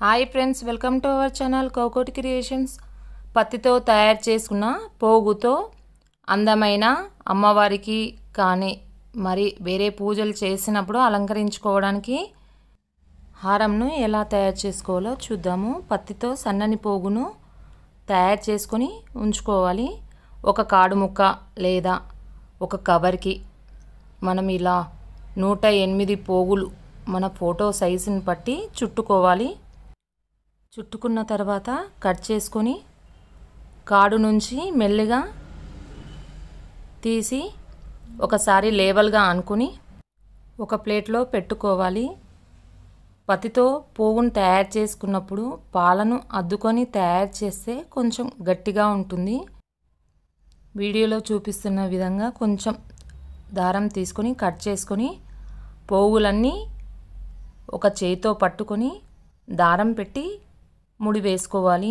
hi friends welcome to our channel Kokoti creations పత్తితో తయారు చేసుకున్న పోగుతో అందమైన అమ్మవారికి కానీ మరి వేరే పూజలు చేసినప్పుడు అలంకరించుకోవడానికి హారంను ఎలా తయారు చేసుకోవాలో చూద్దాము పత్తితో సన్నని పోగును తయారు చేసుకొని ఉంచుకోవాలి ఒక కాడు ముక్క లేదా ఒక కవర్కి మనం ఇలా నూట ఎనిమిది పోగులు మన ఫోటో సైజుని బట్టి చుట్టుకోవాలి చుట్టుకున్న తర్వాత కట్ చేసుకొని కాడు నుంచి మెల్లిగా తీసి ఒకసారి లేవల్గా అనుకుని ఒక ప్లేట్లో పెట్టుకోవాలి పతితో పోవును తయారు చేసుకున్నప్పుడు పాలను అద్దుకొని తయారు చేస్తే కొంచెం గట్టిగా ఉంటుంది వీడియోలో చూపిస్తున్న విధంగా కొంచెం దారం తీసుకొని కట్ చేసుకొని పోవులన్నీ ఒక చేయితో పట్టుకొని దారం పెట్టి ముడి వేసుకోవాలి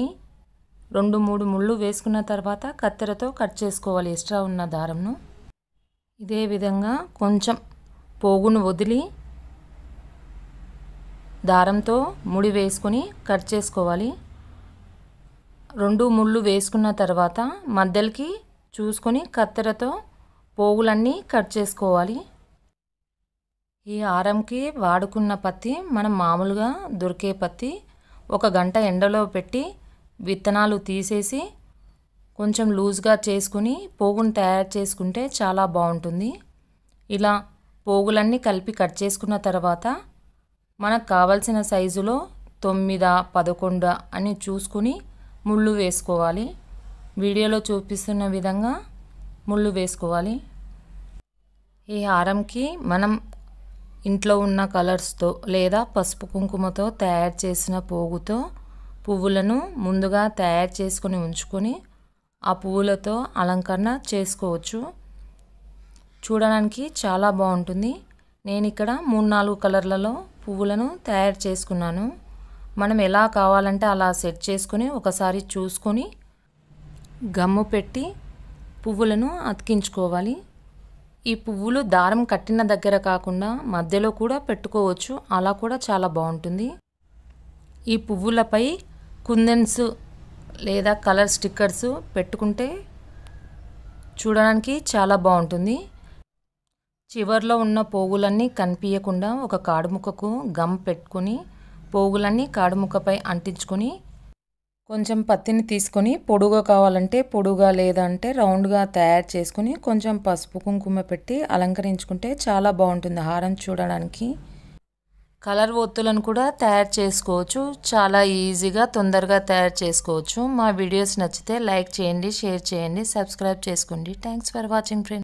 రెండు మూడు ముళ్ళు వేసుకున్న తర్వాత కత్తెరతో కట్ చేసుకోవాలి ఎక్స్ట్రా ఉన్న దారంను ఇదే విధంగా కొంచెం పోగును వదిలి దారంతో ముడి వేసుకొని కట్ చేసుకోవాలి రెండు ముళ్ళు వేసుకున్న తర్వాత మధ్యలకి చూసుకొని కత్తెరతో పోగులన్నీ కట్ చేసుకోవాలి ఈ ఆరంకి వాడుకున్న పత్తి మనం మామూలుగా దొరికే పత్తి ఒక గంట ఎండలో పెట్టి విత్తనాలు తీసేసి కొంచెం లూజ్గా చేసుకుని పోగును తయారు చేసుకుంటే చాలా బాగుంటుంది ఇలా పోగులన్నీ కలిపి కట్ చేసుకున్న తర్వాత మనకు కావలసిన సైజులో తొమ్మిద పదకొండ అని చూసుకుని ముళ్ళు వేసుకోవాలి వీడియోలో చూపిస్తున్న విధంగా ముళ్ళు వేసుకోవాలి ఈ హారంకి మనం ఇంట్లో ఉన్న కలర్స్తో లేదా పసుపు కుంకుమతో తయారు చేసిన పోగుతో పువ్వులను ముందుగా తయారు చేసుకొని ఉంచుకొని ఆ పువ్వులతో అలంకరణ చేసుకోవచ్చు చూడడానికి చాలా బాగుంటుంది నేను ఇక్కడ మూడు నాలుగు కలర్లలో పువ్వులను తయారు చేసుకున్నాను మనం ఎలా కావాలంటే అలా సెట్ చేసుకొని ఒకసారి చూసుకొని గమ్ము పెట్టి పువ్వులను అతికించుకోవాలి ఈ పువ్వులు దారం కట్టిన దగ్గర కాకుండా మధ్యలో కూడా పెట్టుకోవచ్చు అలా కూడా చాలా బాగుంటుంది ఈ పువ్వులపై కుందెన్సు లేదా కలర్ స్టిక్కర్స్ పెట్టుకుంటే చూడడానికి చాలా బాగుంటుంది చివర్లో ఉన్న పోగులన్నీ కనిపించకుండా ఒక కాడుముక్కకు గమ్ పెట్టుకుని పోగులన్నీ కాడుముక్కపై అంటించుకొని కొంచెం పత్తిని తీసుకొని పొడుగా కావాలంటే పొడుగా లేదంటే రౌండ్గా తయారు చేసుకుని కొంచెం పసుపు కుంకుమ పెట్టి అలంకరించుకుంటే చాలా బాగుంటుంది హారం చూడడానికి కలర్ ఒత్తులను కూడా తయారు చేసుకోవచ్చు చాలా ఈజీగా తొందరగా తయారు చేసుకోవచ్చు మా వీడియోస్ నచ్చితే లైక్ చేయండి షేర్ చేయండి సబ్స్క్రైబ్ చేసుకోండి థ్యాంక్స్ ఫర్ వాచింగ్ ఫ్రెండ్స్